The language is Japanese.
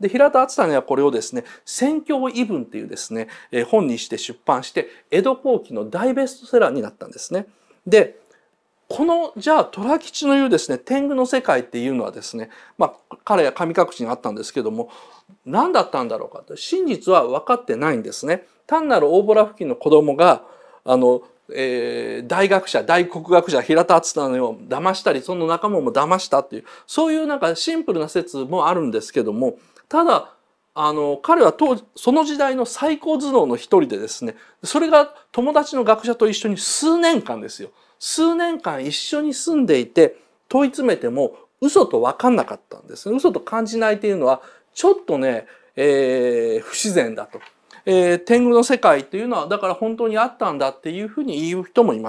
で平田篤胤はこれをですね「宣教異文」っていうですね、え本にして出版して江戸後期の大ベストセラーになったんですね。でこのじゃあ虎吉の言うですね天狗の世界っていうのはですね、まあ、彼や神隠しにあったんですけども何だったんだろうかと真実は分かってないんですね。単なる大ボラ付近の子供があのえー、大学者大国学者平田篤胤を騙したりその仲間も騙したっていうそういうなんかシンプルな説もあるんですけどもただあの彼は当その時代の最高頭脳の一人でですねそれが友達の学者と一緒に数年間ですよ数年間一緒に住んでいて問い詰めても嘘と分かんなかったんです嘘と感じないというのはちょっとね、えー、不自然だと、えー、天狗の世界というのはだから本当にあったんだっていうふうに言う人もいます。